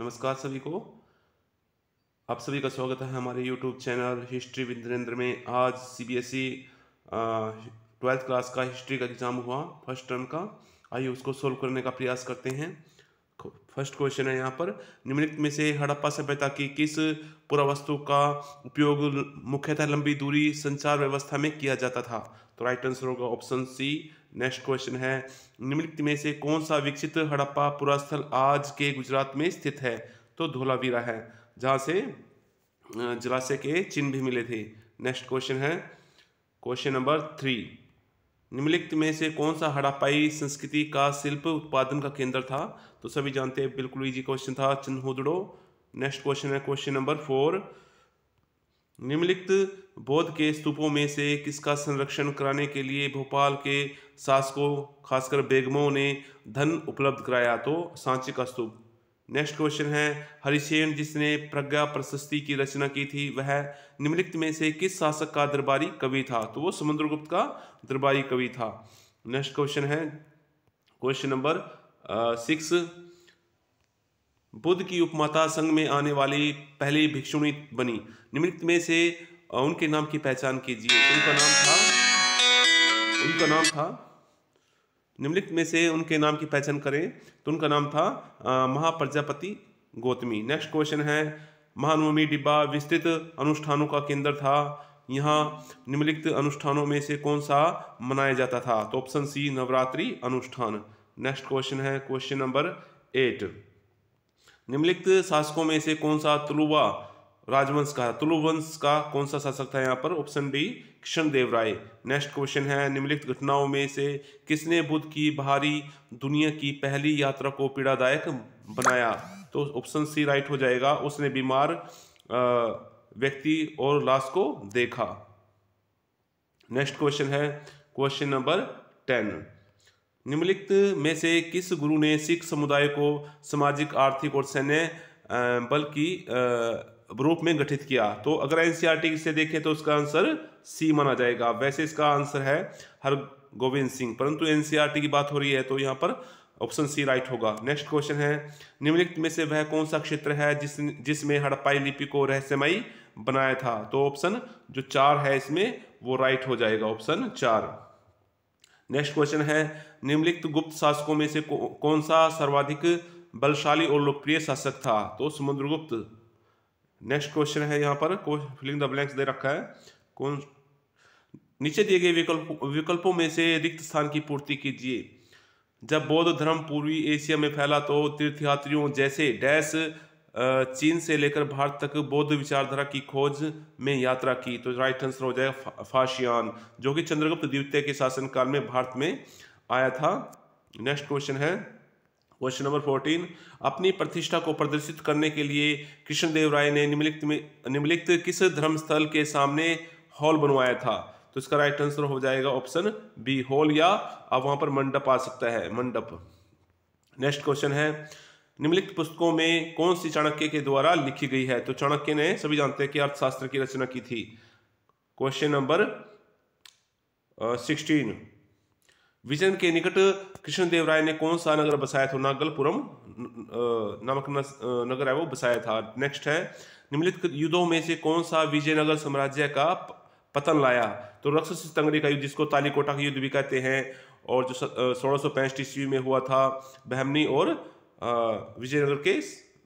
नमस्कार सभी को आप सभी का स्वागत है हमारे YouTube channel history with Narendra में आज ई e, ट्वेल्थ क्लास का हिस्ट्री का एग्ज़ाम हुआ फर्स्ट टर्म का आइए उसको सोल्व करने का प्रयास करते हैं फर्स्ट क्वेश्चन है यहाँ पर निम्नलिखित में से हड़प्पा सभ्यता की किस पुरावस्तु का उपयोग मुख्यतः लंबी दूरी संचार व्यवस्था में किया जाता था तो राइट आंसर होगा ऑप्शन सी नेक्स्ट क्वेश्चन है निम्नलिखित में से कौन सा विकसित हड़प्पा पुरास्थल आज के गुजरात में स्थित है तो धोलावीरा है जहाँ से जलाशय के चिन्ह भी मिले थे नेक्स्ट क्वेश्चन है क्वेश्चन नंबर थ्री निम्नलिखित में से कौन सा हड़प्पाई संस्कृति का शिल्प उत्पादन का केंद्र था तो सभी जानते हैं बिल्कुल ईजी क्वेश्चन था चिन्होदड़ो नेक्स्ट क्वेश्चन है क्वेश्चन नंबर फोर निम्नलिखित बौद्ध के स्तूपों में से किसका संरक्षण कराने के लिए भोपाल के शासकों खासकर बेगमों ने धन उपलब्ध कराया तो सांची का स्तूप नेक्स्ट क्वेश्चन है हरिसेन जिसने प्रज्ञा प्रशस्ति की रचना की थी वह निम्नलिखित में से किस शासक का दरबारी कवि था तो वो समुद्रगुप्त का दरबारी कवि था नेक्स्ट क्वेश्चन है क्वेश्चन नंबर सिक्स बुद्ध की उपमाता संघ में आने वाली पहली भिक्षुणी बनी निमित्त में से उनके नाम की पहचान कीजिए उनका नाम था उनका नाम था निम्नलिखित में से उनके नाम की पहचान करें तो उनका नाम था महाप्रजापति गौतमी नेक्स्ट क्वेश्चन है महानवमी डिब्बा विस्तृत अनुष्ठानों का केंद्र था यहाँ निम्नलिखित अनुष्ठानों में से कौन सा मनाया जाता था तो ऑप्शन सी नवरात्रि अनुष्ठान नेक्स्ट क्वेश्चन है क्वेश्चन नंबर एट निम्नलिखित शासकों में से कौन सा तुलुवा राजवंश का तुलुवंश का कौन सा शासक था यहाँ पर option D Krishna Deva Raya next question है निम्नलिखित घटनाओं में से किसने बुद्ध की बाहरी दुनिया की पहली यात्रा को पीड़ादायक बनाया तो ऑप्शन सी राइट हो जाएगा उसने बीमार व्यक्ति और लाश को देखा नेक्स्ट क्वेश्चन है क्वेश्चन नंबर टेन निम्नलिखित में से किस गुरु ने सिख समुदाय को सामाजिक आर्थिक और सैन्य बल की रूप में गठित किया तो अगर एन से देखें तो उसका आंसर सी माना जाएगा वैसे इसका आंसर है हर गोविंद सिंह परंतु एन की बात हो रही है तो यहाँ पर ऑप्शन सी राइट होगा नेक्स्ट क्वेश्चन है निम्नलिखित में से वह कौन सा क्षेत्र है जिस जिसमें हड़प्पाई लिपि को रहस्यमयी बनाया था तो ऑप्शन जो चार है इसमें वो राइट हो जाएगा ऑप्शन चार नेक्स्ट क्वेश्चन है निम्नलिखित गुप्त शासकों में से कौ, कौन सा सर्वाधिक बलशाली और लोकप्रिय शासक था तो समुद्रगुप्त नेक्स्ट क्वेश्चन है यहाँ पर फिलिंग द ब्लैंक्स दे रखा है कौन नीचे दिए गए विकल्प विकल्पों में से रिक्त स्थान की पूर्ति कीजिए जब बौद्ध धर्म पूर्वी एशिया में फैला तो तीर्थयात्रियों जैसे डैश चीन से लेकर भारत तक बौद्ध विचारधारा की खोज में यात्रा की तो राइट आंसर हो जाएगा फाशियान जो कि चंद्रगुप्त द्वितीय के शासनकाल में भारत में आया था नेक्स्ट क्वेश्चन है क्वेश्चन नंबर फोर्टीन अपनी प्रतिष्ठा को प्रदर्शित करने के लिए कृष्णदेव राय ने निम्नलिखित में निम्नलिखित किस धर्मस्थल के सामने हॉल बनवाया था तो इसका राइट आंसर हो जाएगा ऑप्शन बी हॉल या अब वहां पर मंडप आ सकता है मंडप नेक्स्ट क्वेश्चन है निम्नलिखित पुस्तकों में कौन सी चाणक्य के द्वारा लिखी गई है तो चाणक्य ने सभी जानते हैं कि अर्थशास्त्र की रचना की थी क्वेश्चन नंबर सिक्सटीन विजयन के निकट कृष्णदेव राय ने कौन सा नगर बसाया था नागलपुरम नामक नगर है वो बसाया था नेक्स्ट है निम्नलिखित युद्धों में से कौन सा विजयनगर साम्राज्य का पतन लाया तो रक्षस तंगड़ी का युद्ध जिसको तालीकोटा का युद्ध भी कहते हैं और जो सोलह सौ ईस्वी में हुआ था बहमनी और विजयनगर के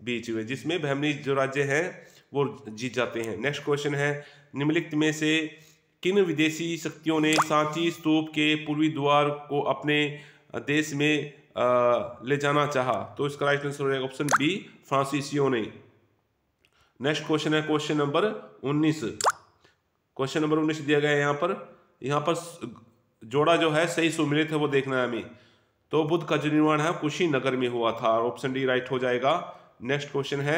बीच हुए जिसमें भैमनी जो राज्य हैं वो जीत जाते हैं नेक्स्ट क्वेश्चन है निम्नलिखित में से किन विदेशी शक्तियों ने सांची स्तूप के पूर्वी द्वार को अपने देश में आ, ले जाना चाहा तो इसका राइट आंसर हो जाएगा ऑप्शन बी फ्रांसीसियों ने नेक्स्ट क्वेश्चन है क्वेश्चन नंबर 19 क्वेश्चन नंबर 19 दिया गया है यहाँ पर यहाँ पर जोड़ा जो है सही सुमिलित है वो देखना है हमें तो बुद्ध का जो निर्माण है कुशीनगर में हुआ था ऑप्शन डी राइट हो जाएगा नेक्स्ट क्वेश्चन है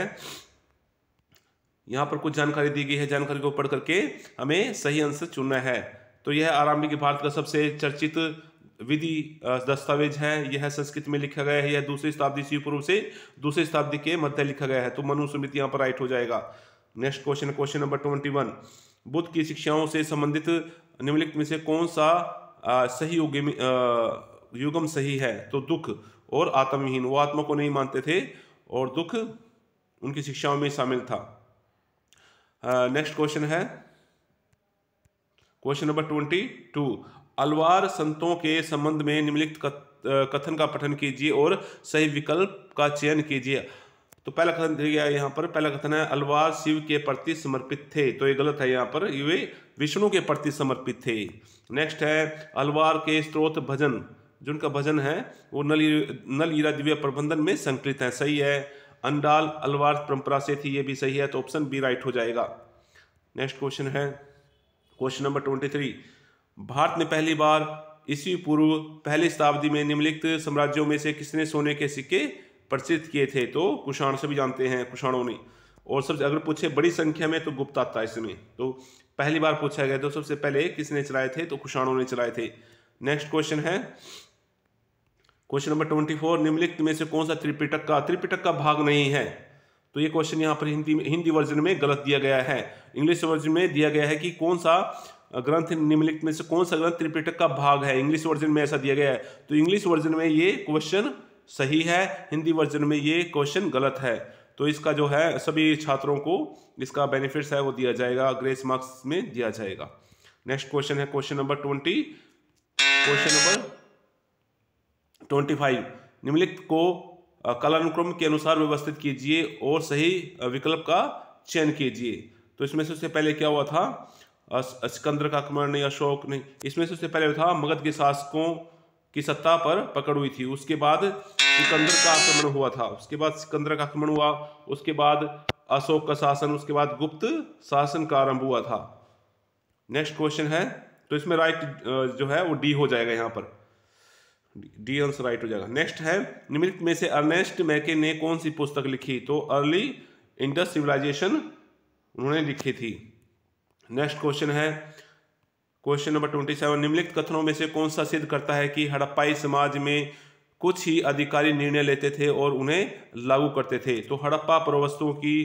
यहाँ पर कुछ जानकारी दी गई है जानकारी को पढ़ करके हमें सही आंसर चुनना है तो यह आरंभिक भारत का सबसे चर्चित विधि दस्तावेज है यह संस्कृत में लिखा गया है यह दूसरी शताब्दी से पूर्व से दूसरी शताब्दी के मध्य लिखा गया है तो मनु समिति यहाँ पर राइट हो जाएगा next question question number twenty one Buddha की शिक्षाओं से संबंधित निम्नलिखित में से कौन सा आ, सही उद्यमी युगम सही है तो दुख और आत्महीन वो आत्मा को नहीं मानते थे और दुख उनकी शिक्षाओं में शामिल था नेक्स्ट क्वेश्चन है question number twenty two Alvar संतों के संबंध में निम्नलिखित कथन का पठन कीजिए और सही विकल्प का चयन कीजिए तो पहला कथन दिया गया यहाँ पर पहला कथन है अलवार शिव के प्रति समर्पित थे तो ये गलत है यहाँ पर ये विष्णु के प्रति समर्पित थे नेक्स्ट है अलवार के स्त्रोत भजन जिनका भजन है वो नल नल ईरा दिव्य प्रबंधन में संकलित है सही है अंडाल अलवार परंपरा से थी ये भी सही है तो ऑप्शन बी राइट हो जाएगा नेक्स्ट क्वेश्चन है question number twenty three Bharat में पहली बार ईस्वी पूर्व पहली शताब्दी में निम्नलिखित साम्राज्यों में से किसने सोने के सिक्के प्रचलित किए थे तो कुषाण से भी जानते हैं कुषाणों ने और सबसे अगर पूछे बड़ी संख्या में तो गुप्ता इसमें तो पहली बार पूछा गया तो सबसे पहले किसने चलाए थे तो कुषाणों ने चलाए थे नेक्स्ट क्वेश्चन है क्वेश्चन नंबर ट्वेंटी फोर निम्नलिखित में से कौन सा त्रिपिटक का त्रिपिटक का भाग नहीं है तो ये क्वेश्चन यहाँ पर हिंदी हिंदी वर्जन में गलत दिया गया है इंग्लिश वर्जन में दिया गया है कि कौन सा ग्रंथ निम्नलिखित में से कौन सा ग्रंथ त्रिपिटक का भाग है इंग्लिश वर्जन में ऐसा दिया गया है तो इंग्लिश वर्जन में ये क्वेश्चन सही है हिंदी वर्जन में ये क्वेश्चन गलत है तो इसका जो है सभी छात्रों को इसका बेनिफिट्स है वो दिया जाएगा ग्रेस मार्क्स में दिया जाएगा नेक्स्ट क्वेश्चन है question number twenty question number twenty five निम्नलिखित को कलानुक्रम के अनुसार व्यवस्थित कीजिए और सही विकल्प का चयन कीजिए तो इसमें से पहले क्या हुआ था सिकंदर का आक्रमण नहीं अशोक नहीं इसमें से पहले था मगध के शासकों की सत्ता पर पकड़ हुई थी उसके बाद सिकंदर का आक्रमण हुआ था उसके बाद सिकंदर का आक्रमण हुआ उसके बाद अशोक का शासन उसके बाद गुप्त शासन का आरंभ हुआ था नेक्स्ट क्वेश्चन है तो इसमें राइट जो है वो डी हो जाएगा यहाँ पर डी आंसर राइट हो जाएगा नेक्स्ट है निम्नलिखित में से अर्नेस्ट मैके ने कौन सी पुस्तक लिखी तो अर्ली इंडस सिविलाइजेशन उन्होंने लिखी थी नेक्स्ट क्वेश्चन है क्वेश्चन नंबर ट्वेंटी सेवन निम्नलिखित कथनों में से कौन सा सिद्ध करता है कि हड़प्पाई समाज में कुछ ही अधिकारी निर्णय लेते थे और उन्हें लागू करते थे तो हड़प्पा प्रवस्तुओं की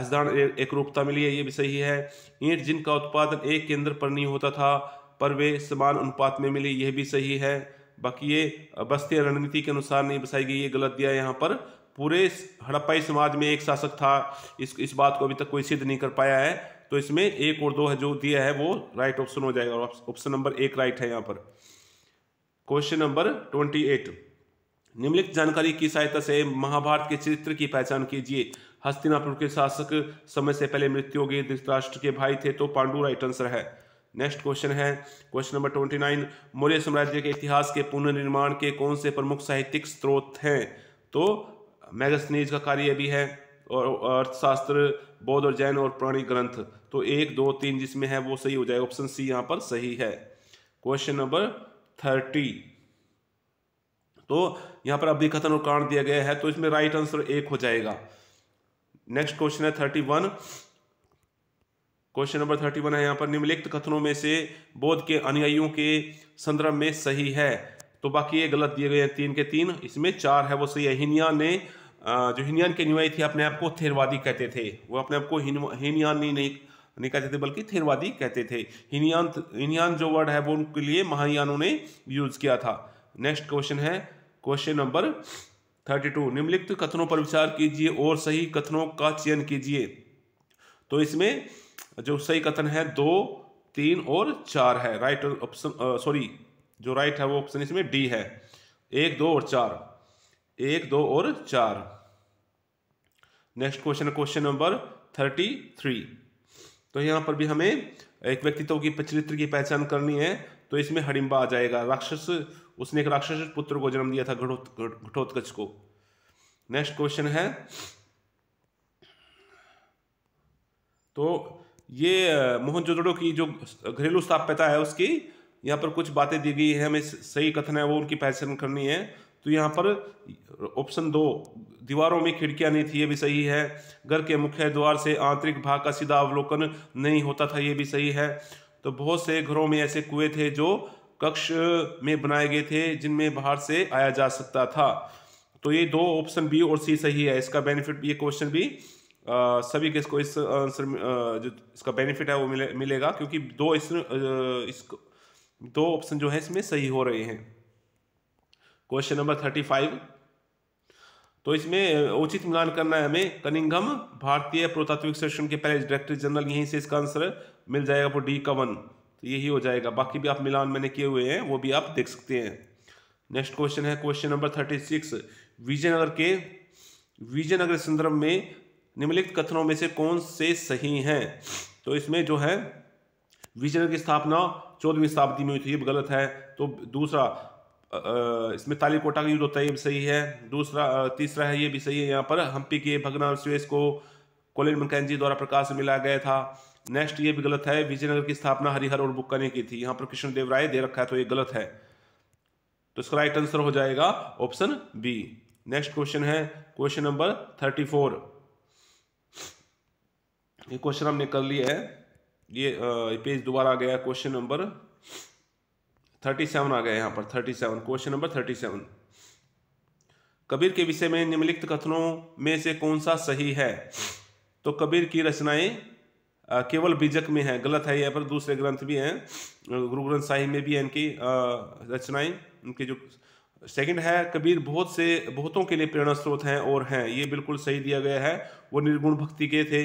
असधारण एक रूपता मिली है ये भी सही है ईंट जिनका उत्पादन एक केंद्र पर नहीं होता था पर वे समान अनुपात में मिली यह भी सही है बाकी ये बस्ती रणनीति के अनुसार नहीं बसाई गई ये गलत दिया यहाँ पर पूरे हड़प्पाई समाज में एक शासक था इस इस बात को अभी तक कोई सिद्ध नहीं कर पाया है तो इसमें एक और दो है जो दिया है वो राइट ऑप्शन हो जाएगा ऑप्शन नंबर एक राइट है यहाँ पर क्वेश्चन नंबर ट्वेंटी एट निम्नलिखित जानकारी की सहायता से महाभारत के चरित्र की पहचान कीजिए हस्तिनापुर के शासक समय से पहले मृत्यु हो गई धृतराष्ट्र के भाई थे तो पांडु राइट आंसर है नेक्स्ट क्वेश्चन है question number twenty nine Maurya साम्राज्य के इतिहास के पुनर्निर्माण के कौन से प्रमुख साहित्यिक स्रोत हैं तो मैगसनीज का कार्य भी है और अर्थशास्त्र बौद्ध और जैन और प्राणी ग्रंथ तो एक दो तीन जिसमें है वो सही हो जाएगा ऑप्शन सी यहाँ पर सही है क्वेश्चन नंबर थर्टी तो यहाँ पर अभी कथन और कारण दिया गया है तो इसमें राइट आंसर एक हो जाएगा नेक्स्ट क्वेश्चन है thirty one question number thirty one है यहाँ पर निम्नलिखित कथनों में से बोध के अनुयायियों के संदर्भ में सही है तो बाकी ये गलत दिए गए हैं तीन के तीन इसमें चार है वो सही है हिनियान ने जो हिनियान के अनुयायी थे अपने आप को थेरवादी कहते थे वो अपने आप को हिनियान नहीं, नहीं नहीं कहते थे बल्कि थेरवादी कहते थे हिनियान हिनियान जो वर्ड है वो उनके लिए महायानों ने यूज किया था नेक्स्ट क्वेश्चन है क्वेश्चन नंबर थर्टी टू निम्नलिखित कथनों पर विचार कीजिए और सही कथनों का चयन कीजिए तो इसमें जो सही कथन है दो तीन और चार है राइट ऑप्शन सॉरी जो राइट है वो ऑप्शन इसमें डी है एक दो और चार एक दो और चार next question question number thirty three तो यहाँ पर भी हमें एक व्यक्तित्व की चरित्र की पहचान करनी है तो इसमें हडिम्बा आ जाएगा राक्षस उसने एक राक्षस पुत्र को जन्म दिया था घटोत्कच को नेक्स्ट क्वेश्चन है तो ये मोहनजोदड़ो की जो घरेलू स्थाप्यता है उसकी यहाँ पर कुछ बातें दी गई है हमें सही कथन है वो उनकी पहचान करनी है तो यहाँ पर ऑप्शन दो दीवारों में खिड़कियाँ नहीं थी ये भी सही है घर के मुख्य द्वार से आंतरिक भाग का सीधा अवलोकन नहीं होता था ये भी सही है तो बहुत से घरों में ऐसे कुएं थे जो कक्ष में बनाए गए थे जिनमें बाहर से आया जा सकता था तो ये दो ऑप्शन बी और सी सही है इसका बेनिफिट ये क्वेश्चन भी सभी केस को इस आंसर जो इसका बेनिफिट है वो मिले मिलेगा क्योंकि दो इस, इस दो ऑप्शन जो है इसमें सही हो रहे हैं क्वेश्चन नंबर थर्टी फाइव तो इसमें उचित मिलान करना है हमें कनिंगम भारतीय पुरातात्विक सर्वेक्षण के पहले डायरेक्टर जनरल यहीं से इसका आंसर मिल जाएगा वो डी का वन तो यही हो जाएगा बाकी भी आप मिलान मैंने किए हुए हैं वो भी आप देख सकते हैं नेक्स्ट क्वेश्चन है question number thirty six Vijayanagara के विजयनगर संदर्भ में निम्नलिखित कथनों में से कौन से सही हैं तो इसमें जो है विजयनगर की स्थापना चौदहवीं शताब्दी में हुई थी ये गलत है तो दूसरा इसमें तालीकोटा का युद्ध होता है ये भी सही है दूसरा तीसरा है ये भी सही है यहाँ पर हम्पी के भगनावशेष को कोलिन मकैनजी द्वारा प्रकाश में लाया गया था नेक्स्ट ये भी गलत है विजयनगर की स्थापना हरिहर और बुक्का ने की थी यहाँ पर कृष्णदेव राय दे रखा है तो ये गलत है तो इसका राइट आंसर हो जाएगा ऑप्शन बी नेक्स्ट क्वेश्चन है क्वेश्चन नंबर थर्टी फोर ये क्वेश्चन हमने कर लिया है ये पेज दोबारा आ गया क्वेश्चन नंबर थर्टी सेवन आ गया यहाँ पर thirty seven question number thirty seven Kabir के विषय में निम्नलिखित कथनों में से कौन सा सही है तो कबीर की रचनाएं केवल बीजक में है गलत है यह पर दूसरे ग्रंथ भी हैं गुरु ग्रंथ साहिब में भी है इनकी रचनाएं उनके जो सेकंड है कबीर बहुत से बहुतों के लिए प्रेरणा स्रोत हैं और हैं ये बिल्कुल सही दिया गया है वो निर्गुण भक्ति के थे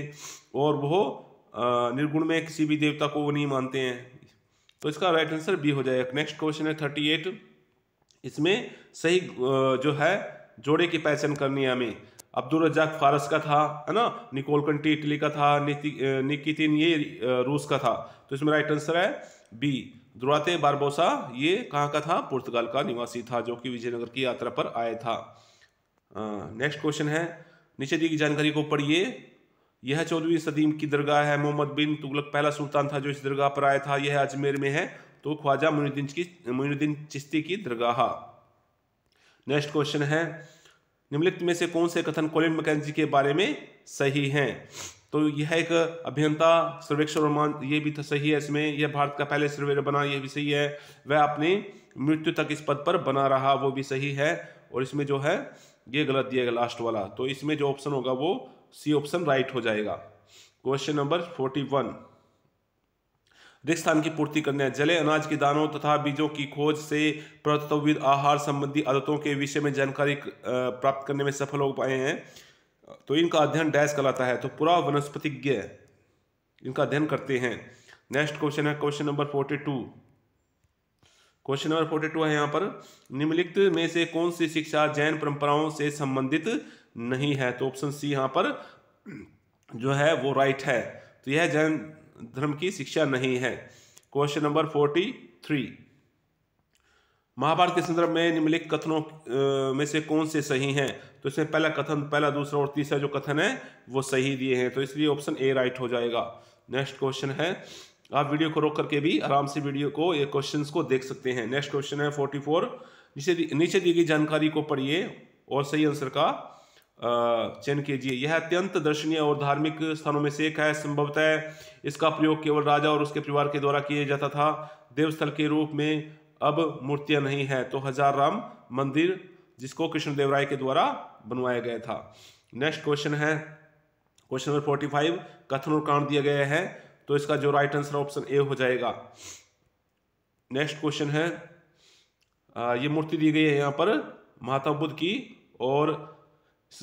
और वो निर्गुण में किसी भी देवता को वो नहीं मानते हैं तो इसका राइट आंसर बी हो जाएगा नेक्स्ट क्वेश्चन है थर्टी एट इसमें सही जो है जोड़े की पहचान करनी है हमें अब्दुल रजाक फारस का था है ना निकोल कंटी इटली का था निकितिन ये रूस का था तो इसमें राइट आंसर है बी दुराते बारबोसा ये कहाँ का था पुर्तगाल का निवासी था जो कि विजयनगर की यात्रा पर आया था नेक्स्ट क्वेश्चन है नीचे दी गई जानकारी को पढ़िए यह चौदहवीं सदी की दरगाह है मोहम्मद बिन तुगलक पहला सुल्तान था जो इस दरगाह पर आया था यह अजमेर में है तो ख्वाजा मोनुद्दीन की मोनुद्दीन चिश्ती की दरगाह नेक्स्ट क्वेश्चन है निम्नलिखित में से कौन से कथन कोलिन मकैनजी के बारे में सही हैं तो यह एक अभियंता सर्वेक्षण मान ये भी था सही है इसमें यह भारत का पहले सर्वेयर बना यह भी सही है वह अपनी मृत्यु तक इस पद पर बना रहा वो भी सही है और इसमें जो है ये गलत दिया गया लास्ट वाला तो इसमें जो ऑप्शन होगा वो सी ऑप्शन राइट हो जाएगा क्वेश्चन नंबर फोर्टी वन रिक्त स्थान की पूर्ति करने जले अनाज के दानों तथा बीजों की खोज से प्रतत्वविद आहार संबंधी आदतों के विषय में जानकारी प्राप्त करने में सफल हो पाए हैं तो इनका अध्ययन डैश कहलाता है तो पूरा वनस्पतिज्ञ इनका अध्ययन करते हैं नेक्स्ट क्वेश्चन है question number forty two question number forty two है यहाँ पर निम्नलिखित में से कौन सी शिक्षा जैन परंपराओं से संबंधित नहीं है तो ऑप्शन सी यहाँ पर जो है वो राइट है तो यह जैन धर्म की शिक्षा नहीं है question number forty three Mahabharata के संदर्भ में निम्नलिखित कथनों में से कौन से सही हैं तो इसमें पहला कथन पहला दूसरा और तीसरा जो कथन है वो सही दिए हैं तो इसलिए ऑप्शन ए राइट हो जाएगा नेक्स्ट क्वेश्चन है आप वीडियो को रोक करके भी आराम से वीडियो को ये क्वेश्चन को देख सकते हैं नेक्स्ट क्वेश्चन है फोर्टी फोर नीचे दी गई जानकारी को पढ़िए और सही आंसर का चयन कीजिए यह अत्यंत दर्शनीय और धार्मिक स्थानों में से एक है संभवतः इसका प्रयोग केवल राजा और उसके परिवार के द्वारा किया जाता था देवस्थल के रूप में अब मूर्तियां नहीं है तो हजार राम मंदिर जिसको कृष्णदेव राय के द्वारा बनवाया गया था नेक्स्ट क्वेश्चन है क्वेश्चन नंबर फोर्टी फाइव कथन और कांड दिया गया है तो इसका जो राइट आंसर ऑप्शन ए हो जाएगा नेक्स्ट क्वेश्चन है आ, ये मूर्ति दी गई है यहाँ पर महात्मा बुद्ध की और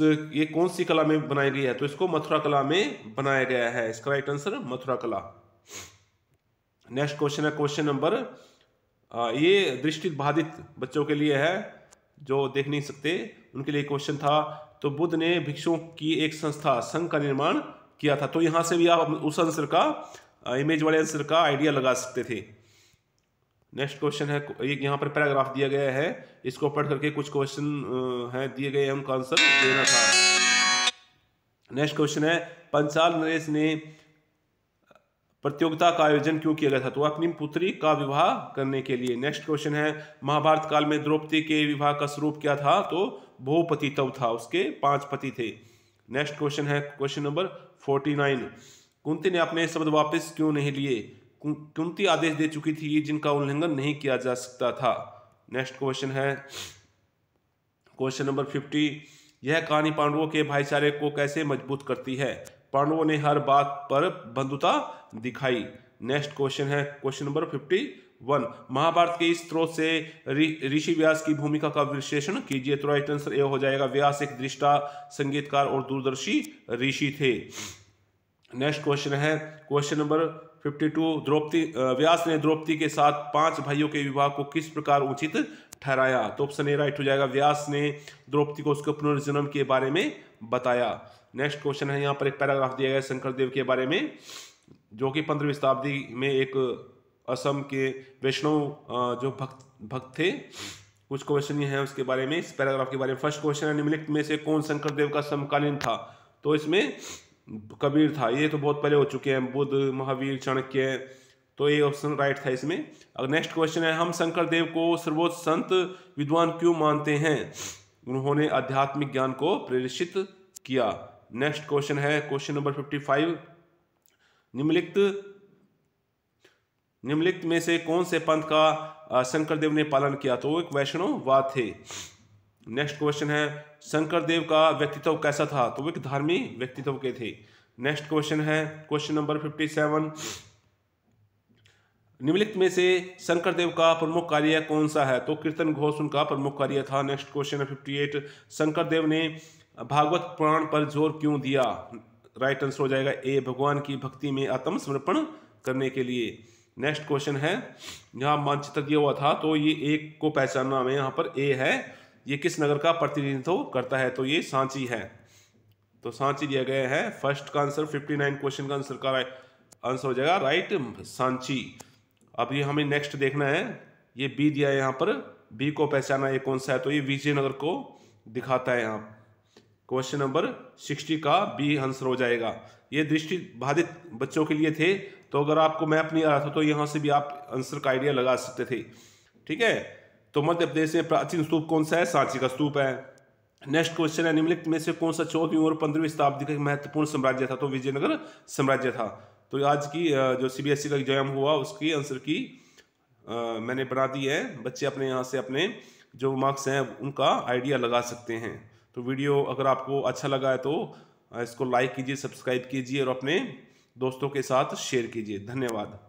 ये कौन सी कला में बनाई गई है तो इसको मथुरा कला में बनाया गया है इसका राइट आंसर मथुरा कला नेक्स्ट क्वेश्चन है क्वेश्चन नंबर ये दृष्टि बाधित बच्चों के लिए है जो देख नहीं सकते उनके लिए क्वेश्चन था तो बुद्ध ने भिक्षुओं की एक संस्था संघ का निर्माण किया था तो यहाँ से भी आप उस आंसर का इमेज वाले आंसर का आइडिया लगा सकते थे नेक्स्ट क्वेश्चन है एक यहाँ पर पैराग्राफ दिया गया है इसको पढ़ करके कुछ क्वेश्चन हैं दिए गए हैं उनका आंसर देना था नेक्स्ट क्वेश्चन है पंचाल नरेश ने प्रतियोगिता का आयोजन क्यों किया गया था तो अपनी पुत्री का विवाह करने के लिए नेक्स्ट क्वेश्चन है महाभारत काल में द्रौपदी के विवाह का स्वरूप क्या था तो तव था उसके पांच पति थे नेक्स्ट क्वेश्चन है question number forty nine Kunti ने अपने शब्द वापस क्यों नहीं लिए कुंती आदेश दे चुकी थी जिनका उल्लंघन नहीं किया जा सकता था नेक्स्ट क्वेश्चन है क्वेश्चन नंबर फिफ्टी यह कहानी पांडवों के भाईचारे को कैसे मजबूत करती है पांडवों ने हर बात पर बंधुता दिखाई नेक्स्ट क्वेश्चन है question number fifty one Mahabharata के इस स्रोत से ऋषि व्यास की भूमिका का विश्लेषण कीजिए तो राइट आंसर ए हो जाएगा व्यास एक दृष्टा संगीतकार और दूरदर्शी ऋषि थे नेक्स्ट क्वेश्चन है क्वेश्चन नंबर 52 द्रौपदी व्यास ने द्रौपदी के साथ पांच भाइयों के विवाह को किस प्रकार उचित ठहराया तो ऑप्शन ए राइट हो जाएगा व्यास ने द्रौपदी को उसके पुनर्जन्म के बारे में बताया नेक्स्ट क्वेश्चन है यहाँ पर एक पैराग्राफ दिया गया शंकर देव के बारे में जो कि पंद्रहवीं शताब्दी में एक असम के वैष्णव जो भक्त भक्त थे कुछ क्वेश्चन ये हैं उसके बारे में इस पैराग्राफ के बारे में फर्स्ट क्वेश्चन है निम्नलिखित में से कौन शंकर देव का समकालीन था तो इसमें कबीर था ये तो बहुत पहले हो चुके हैं बुद्ध महावीर चाणक्य तो ये ऑप्शन राइट था इसमें अगर नेक्स्ट क्वेश्चन है हम शंकर देव को सर्वोच्च संत विद्वान क्यों मानते हैं उन्होंने आध्यात्मिक ज्ञान को प्रेरित किया नेक्स्ट क्वेश्चन है क्वेश्चन नंबर फिफ्टी फाइव निम्नलिखित निम्नलिखित में से कौन से पंथ का शंकर देव ने पालन किया तो एक वैष्णववाद थे नेक्स्ट क्वेश्चन है शंकर देव का व्यक्तित्व कैसा था तो वो एक धार्मिक व्यक्तित्व के थे नेक्स्ट क्वेश्चन है क्वेश्चन नंबर फिफ्टी सेवन निम्नलिखित में से शंकरदेव का प्रमुख कार्य कौन सा है तो कीर्तन घोष उनका प्रमुख कार्य था नेक्स्ट क्वेश्चन है फिफ्टी एट शंकर देव ने भागवत पुराण पर जोर क्यों दिया राइट आंसर हो जाएगा ए भगवान की भक्ति में आत्मसमर्पण करने के लिए नेक्स्ट क्वेश्चन है यहाँ मानचित्र दिया हुआ था तो ये एक को पहचानना में यहाँ पर ए है ये किस नगर का प्रतिनिधित्व करता है तो ये सांची है तो सांची दिया गया है फर्स्ट का आंसर फिफ्टी नाइन क्वेश्चन का आंसर का आंसर हो जाएगा राइट सांची अब ये हमें नेक्स्ट देखना है ये बी दिया है यहाँ पर बी को पहचाना ये कौन सा है तो ये विजयनगर को दिखाता है यहाँ क्वेश्चन नंबर सिक्सटी का बी आंसर हो जाएगा ये दृष्टि बाधित बच्चों के लिए थे तो अगर आपको मैप नहीं आ रहा था तो यहाँ से भी आप आंसर का आइडिया लगा सकते थे ठीक है तो मध्य प्रदेश में प्राचीन स्तूप कौन सा है सांची का स्तूप है नेक्स्ट क्वेश्चन है निम्नलिखित में से कौन सा चौथवीं और पंद्रहवीं शताब्दी का महत्वपूर्ण साम्राज्य था तो विजयनगर साम्राज्य था तो आज की जो सी बी एस ई का एग्जाम हुआ उसकी आंसर की आ, मैंने बना दी है बच्चे अपने यहाँ से अपने जो मार्क्स हैं उनका आइडिया लगा सकते हैं तो वीडियो अगर आपको अच्छा लगा है तो इसको लाइक कीजिए सब्सक्राइब कीजिए और अपने दोस्तों के साथ शेयर कीजिए धन्यवाद